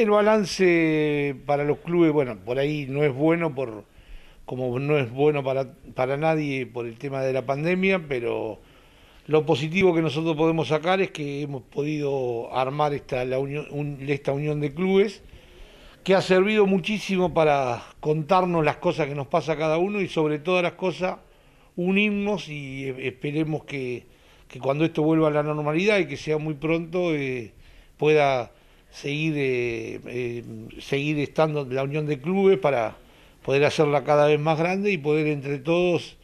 El balance para los clubes, bueno, por ahí no es bueno, por como no es bueno para, para nadie por el tema de la pandemia, pero lo positivo que nosotros podemos sacar es que hemos podido armar esta, unión, esta unión de clubes que ha servido muchísimo para contarnos las cosas que nos pasa a cada uno y sobre todas las cosas unirnos y e, esperemos que, cuando esto vuelva a la normalidad y que sea muy pronto eh, pueda seguir, eh, eh, seguir estando la unión de clubes para poder hacerla cada vez más grande y poder entre todos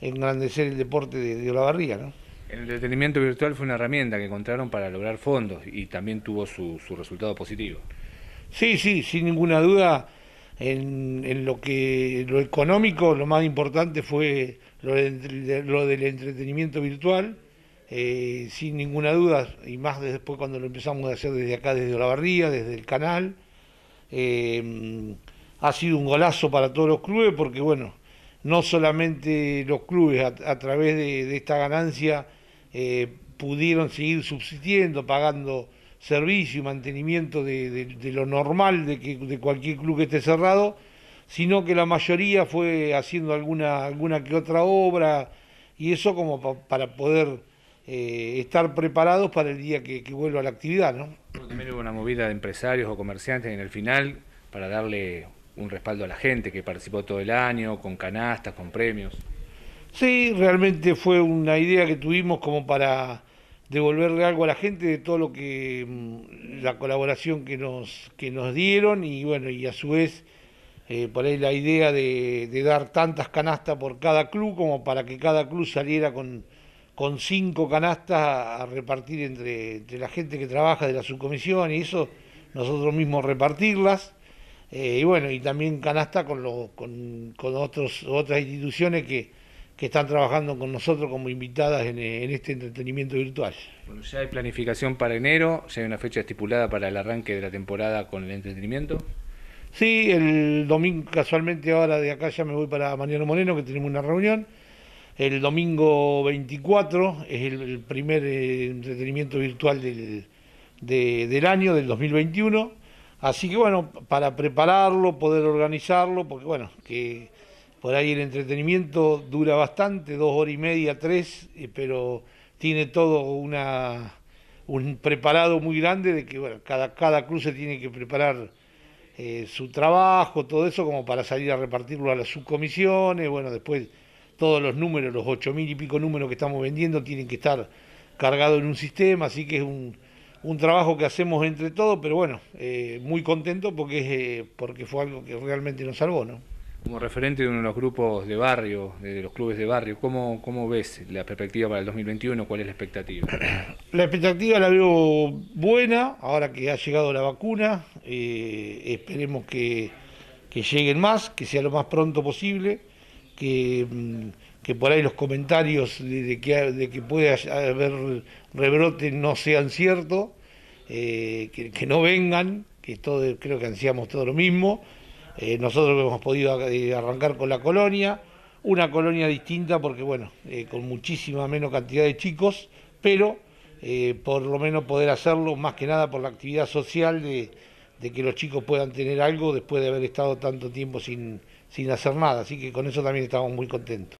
engrandecer el deporte de, de Olavarría. ¿no? El entretenimiento virtual fue una herramienta que encontraron para lograr fondos y también tuvo su, su resultado positivo. Sí, sí, sin ninguna duda. En, en, lo que lo económico lo más importante fue lo, de, lo del entretenimiento virtual eh, sin ninguna duda, y más después cuando lo empezamos a hacer desde acá, desde Olavarría, desde el canal. Eh, ha sido un golazo para todos los clubes porque, bueno, no solamente los clubes a, través de, esta ganancia eh, pudieron seguir subsistiendo, pagando servicio y mantenimiento de, lo normal que, de, cualquier club que esté cerrado, sino que la mayoría fue haciendo alguna, alguna que otra obra y eso como para poder eh, estar preparados para el día que, vuelva a la actividad. ¿no? También hubo una movida de empresarios o comerciantes en el final para darle un respaldo a la gente que participó todo el año, con canastas, con premios. Sí, realmente fue una idea que tuvimos como para devolverle algo a la gente de todo lo que mm, la colaboración que nos que nos dieron y bueno y a su vez eh, por ahí la idea de dar tantas canastas por cada club como para que cada club saliera con, con cinco canastas a repartir entre, la gente que trabaja de la subcomisión y eso, nosotros mismos repartirlas. Eh, y bueno, y también canasta con, los, con, con, otros, otras instituciones que, están trabajando con nosotros como invitadas en, eh, en, este entretenimiento virtual. Bueno, ¿Ya hay planificación para enero? ¿Ya hay una fecha estipulada para el arranque de la temporada con el entretenimiento? Sí, el domingo casualmente ahora de acá ya me voy para Mariano Moreno, que tenemos una reunión. El domingo 24 es el, primer eh, entretenimiento virtual del, del año, del 2021. Así que bueno, para prepararlo, poder organizarlo, porque bueno, que por ahí el entretenimiento dura bastante, dos horas y media, tres, eh, pero tiene todo una, un preparado muy grande de que bueno, cada, cada cruce tiene que preparar eh, su trabajo, todo eso, como para salir a repartirlo a las subcomisiones, bueno, después todos los números, los ocho mil y pico números que estamos vendiendo tienen que estar cargados en un sistema, así que es un, trabajo que hacemos entre todos, pero bueno, eh, muy contento porque, eh, porque fue algo que realmente nos salvó, ¿no? Como referente de uno de los grupos de barrio, de los clubes de barrio, ¿cómo, cómo ves la perspectiva para el 2021? ¿Cuál es la expectativa? La expectativa la veo buena, ahora que ha llegado la vacuna, eh, esperemos que, que lleguen más, que sea lo más pronto posible que, mm, que por ahí los comentarios de, que, de que puede haber rebrote no sean ciertos, eh, que, no vengan, que todo, creo que ansiamos todo lo mismo. Eh, nosotros hemos podido eh, arrancar con la colonia, una colonia distinta porque, bueno, con muchísima menos cantidad de chicos, pero por lo menos poder hacerlo más que nada por la actividad social de, de que los chicos puedan tener algo después de haber estado tanto tiempo sin, sin hacer nada, así que con eso también estamos muy contentos.